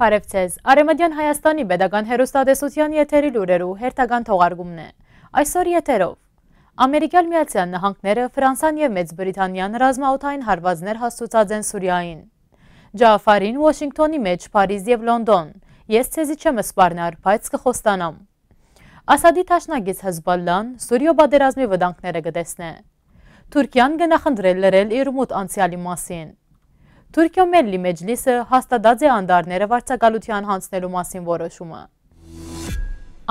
Բարև ձեզ։ Արեմադյան Հայաստանի Պետական Հերոստատեսության եթերի լուրերու հերթական թողարկումն է։ Այսօր եթերով Ամերիկյան Միացյալ Նահանգները Ֆրանսան եւ Մեծ Բրիտանիան ռազմաօթային հարվածներ հասցուցած են Սուրիային։ Ջաֆարին Վաշինգտոնի մեջ Փարիզ եւ Լոնդոն։ Ես ցեզի չեմ սպառնար, բայց կխոստանամ։ Ասադի ճաշնագից Հզբալլան Սուրիո բادرազմի վտանգները գտեսնե։ Թուրքիան գնահանդրել լրել իր մոտ անցյալի մասին։ Թուրքիո Մելլի Մեջլիսը հաստատած է անդարները վարձակալության հանցնելու մասին որոշումը։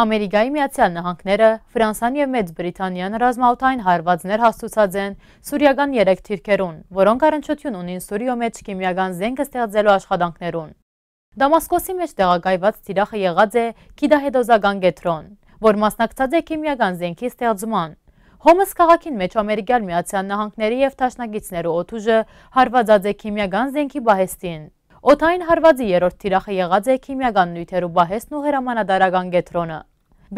Ամերիկայի Միացյալ Նահանգները, Ֆրանսան եւ Մեծ Բրիտանիան ռազմաօթային հարվածներ հաստուցած են սուրիական 3 թիրքերուն, որոնք առնչություն ունին Սուրիո մեջ քիմիական զենք ստեղծելու աշխատանքներուն։ Դամասկոսի մեջ տեղակայված ծիրախը եղած է Կիդահեդոզական գետրոն, որ մասնակցած է քիմիական զենքի ստեղծման։ Հոմս քաղաքին մեջ Ամերիկյան Միացյալ Նահանգների եւ Տաշնագիցներու օթուժը հարվածած է քիմիական զենքի բահեստին։ Օթային հարվածի երրորդ թիրախը եղած է քիմիական նյութերու բահեստն ու հրամանատարական գետրոնը։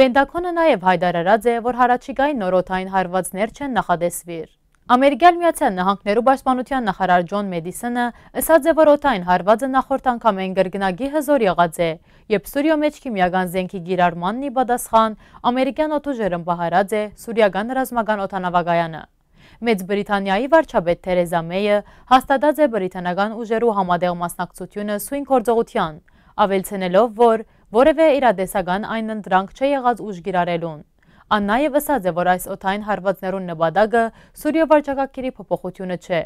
Բենդակոնը նաև հայտարարած է, որ հարաճիկային նորոթային հարվածներ չեն նախադեսվիր։ Ամերիկյալ Միացյալ Նահանգներու Պաշտպանության նախարար Ջոն Մեդիսոնը ըսած է, որ օթային հարվածը նախորդ անգամ են գրգնագի հզոր եղած է, երբ Սուրիո մեջ քիմիական զենքի գիրարմանն ի պատասխան ամերիկյան օտուժերն պահարած է սուրիական ռազմական օթանավակայանը։ Մեծ Բրիտանիայի վարչապետ Թերեզա Մեյը հաստատած է բրիտանական ուժերու համադեղ մասնակցությունը սույն գործողության, ավելցնելով, որ որևէ իրադեսական այն ընդրանք չէ եղած ուժ գիրարելուն։ Աննաև ասած է, որ այս օթային հարվածներուն նպատակը Սուրիո վարչակարգերի փոփոխությունը չէ։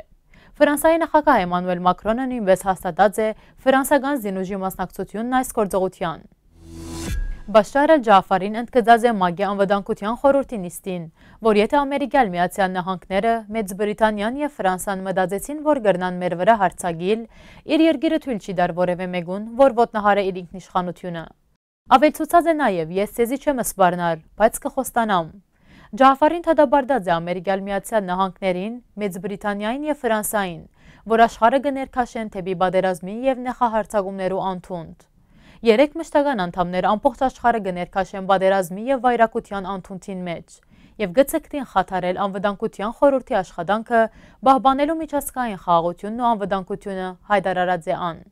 Ֆրանսայի նախագահ Էմանուել Մակրոնը նույնպես հաստատած է ֆրանսական զինուժի մասնակցությունն այս գործողության։ Բաշարը Ջաֆարին ընդգծած է ՄԱԳ-ի անվտանգության խորհրդի նիստին, որ եթե Ամերիկյալ Միացյալ Նահանգները, Մեծ Բրիտանիան եւ Ֆրանսան մտածեցին, որ գրնան մեր վրա հարցագիլ, իր երկիրը թույլ չի դար որևէ մեկուն, որ ոտնահարը իր ինքնիշխանությունը։ Ավելցուցած է նաև, ես ցեզի չեմ սպարնար, բայց կխոստանամ։ Ջաֆարին Թադաբարդաձը Ամերիկյալ Միացյալ Նահանգներին, Մեծ Բրիտանիային եւ Ֆրանսային, որ աշխարհը կներքաշեն թեպի բادرազմի եւ նախահարցակումներու անթունդ։ Երեք մշտական անդամներ ամբողջ աշխարհը կներքաշեն բادرազմի եւ վայրակության անթունտին մեջ եւ գցկտին խաթարել անվտանգության խորհրդի աշխատանքը, բահբանելու միջազգային խաղաղությունն ու անվտանգությունը հայտարարած է ան։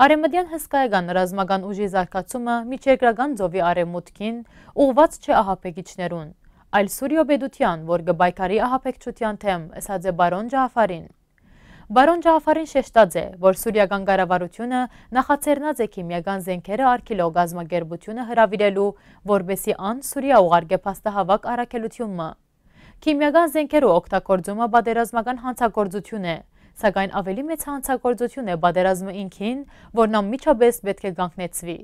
Արեմդյան հսկայական ռազմական ուժի զարկացումը միջերկրական ձովի արեմուտքին ուղված չէ ահապեկիչներուն, այլ Սուրիո բեդության, որ գբայքարի ահապեկչության թեմ, ասած է բարոն Ջահաֆարին։ Բարոն Ջահաֆարին շեշտած է, որ սուրիական կառավարությունը նախաձեռնած է քիմիական զենքերը արկիլող գազագերբությունը հրավիրելու, որբեսի ան Սուրիա ուղարկե փաստահավաք առաքելությունը։ Քիմիական զենքերու օգտագործումը բادرազմական հանցագործություն է, սակայն ավելի մեծ հանցագործություն է բادرազմը ինքին, որն անմիջապես պետք է գանքնեցվի։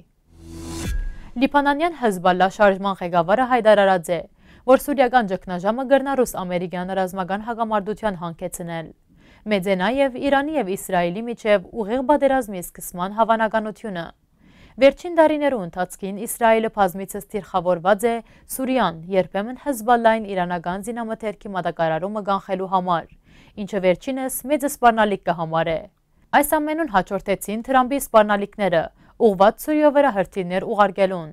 Լիբանանյան Հզբալլա շարժման ղեկավարը հայտարարած է, որ սուրիական ճգնաժամը գրնարուս ամերիկյան ռազմական հակամարտության հանքեցնել։ Մեծ է նաև Իրանի եւ Իսրայելի միջև ուղիղ բادرազմի սկսման հավանականությունը։ Վերջին դարիներու ընթացքին Իսրայելը բազմիցս թիրխավորված է Սուրիան, երբեմն Հզբալլային իրանական զինամթերքի մատակարարումը կանխելու համար ինչը վերջինս մեծ սպանալիք կհամարե։ Այս ամենուն հաջորդեցին Թրամբի սպանալիքները, ուղված Սուրիա վրա հրթիռներ ուղարկելուն։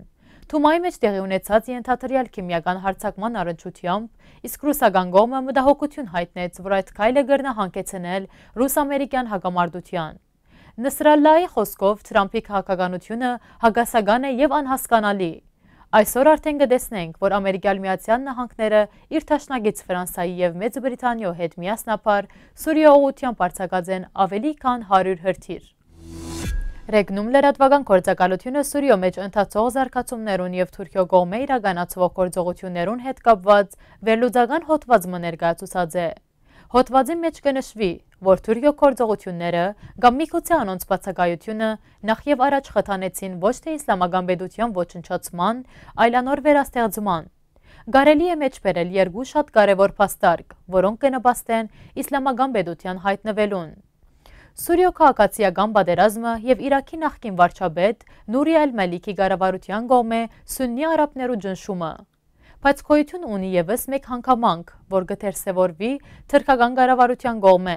Թումայի մեջ տեղի ունեցած ենթաթրյալ քիմիական հարցակման առնչությամբ, իսկ ռուսական գոմը մտահոգություն հայտնեց, որ այդ քայլը գրնահանգեցնել ռուս-ամերիկյան հակամարտության։ Նսրալլայի խոսքով Թրամփի քաղաքականությունը հագասական է եւ անհասկանալի։ Այսօր արդեն գտեսնենք, որ Ամերիկյան Միացյալ Նահանգները իր ճաշնագից Ֆրանսայի եւ Մեծ Բրիտանիա հետ միասնապար Սուրիա ուղությամբ արձակած են ավելի քան 100 հրթիռ։ Ռեգնում լրատվական գործակալությունը Սուրիո մեջ ընթացող զարգացումներուն եւ Թուրքիո կողմէ իրականացվող գործողություններուն հետ կապված վերլուծական հոդվածը ներկայացուցած է։ Հոդվածի մեջ կնշվի, որ թուրյո կործողությունները կամ միգուցե անոնց բացակայությունը նախ եւ առաջ խթանեցին ոչ թե իսլամական պետության ոչնչացման, այլ անոր վերաստեղծման։ Գարելի է մեջ բերել երկու շատ կարևոր փաստարկ, որոնք կնպաստեն իսլամական պետության հայտնվելուն։ Սուրիո քաղաքացիական պատերազմը եւ Իրաքի նախկին վարչապետ Նուրի Ալ-Մալիքի ղարավարության կողմէ սուննի արաբներու ջնշումը բայց գոյություն ունի եւս մեկ հանգամանք, որ գթերսեւորվի թրքական կառավարության կողմէ։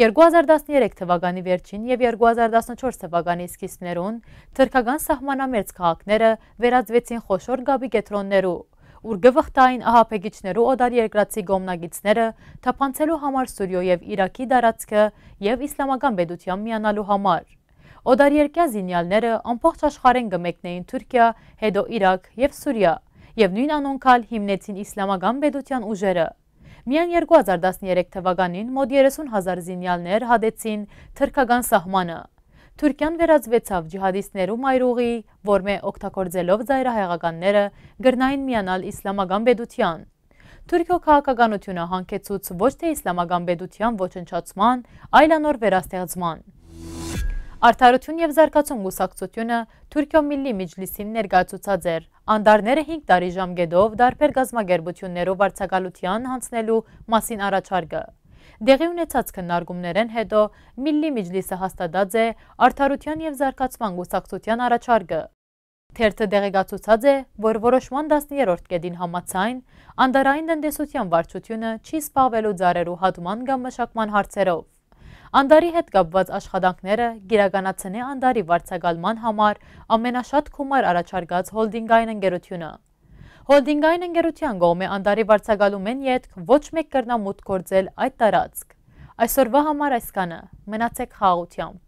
2013 թվականի վերջին եւ 2014 թվականի սկիզբներուն թրքական սահմանամերձ քաղաքները վերածվեցին խոշոր գաբի կետրոններու, ուր գվխտային ահապեգիչներու օդար երկրացի գոմնագիցները թափանցելու համար Սուրյո եւ Իրաքի դարածքը եւ իսլամական պետության միանալու համար։ Օդարերկրյա զինյալները ամբողջ աշխարհեն գմեկնեին Թուրքիա, հետո Իրաք եւ Սուրիա և նույն անոնքալ հիմնեցին իսլամագան բեդության ուժերը։ Միան 2013 թվականին մոտ 30 հազար զինյալներ հադեցին թրկական սահմանը։ Թուրքյան վերածվեցավ ջիհադիստներում այրուղի, որ մե օգտագործելով զայրահեղականները գրնային միանալ իսլամական բեդության։ Թուրքիո քաղաքականությունը հանքեցուց ոչ թե իսլամական բեդության ոչնչացման, այլ անոր վերաստեղծման։ Արդարություն և զարկացում գուսակցությունը թուրկյո միլի միջլիսին ներգացուցած էր։ Անդարները հինք տարի ժամգեդով դարպեր գազմագերբություններով արձակալության հանցնելու մասին առաջարգը։ Դեղի ունեցած կնարգումներեն հետո միլի միջլիսը հաստադած է արդարության և զարկացման գուսակցության առաջարգը։ Թերթը դեղեգացուցած է, որ որոշման 13-րդ կետին համացայն, անդարային դնդեսության վարչությունը չի սպավելու ձարերու հատման գամ մշակման հարցերով։ Անդարի հետ կապված աշխատանքները գիրականացնե անդարի վարձակալման համար ամենաշատ խումար առաջարկած հոլդինգային ընկերությունը։ Հոլդինգային ընկերության գոմ է անդարի վարձակալում են ետք ոչ մեկ կրնամուտ գործել այդ տարածք։ Այսօրվա համար այսքանը, մնացեք խաղությամբ։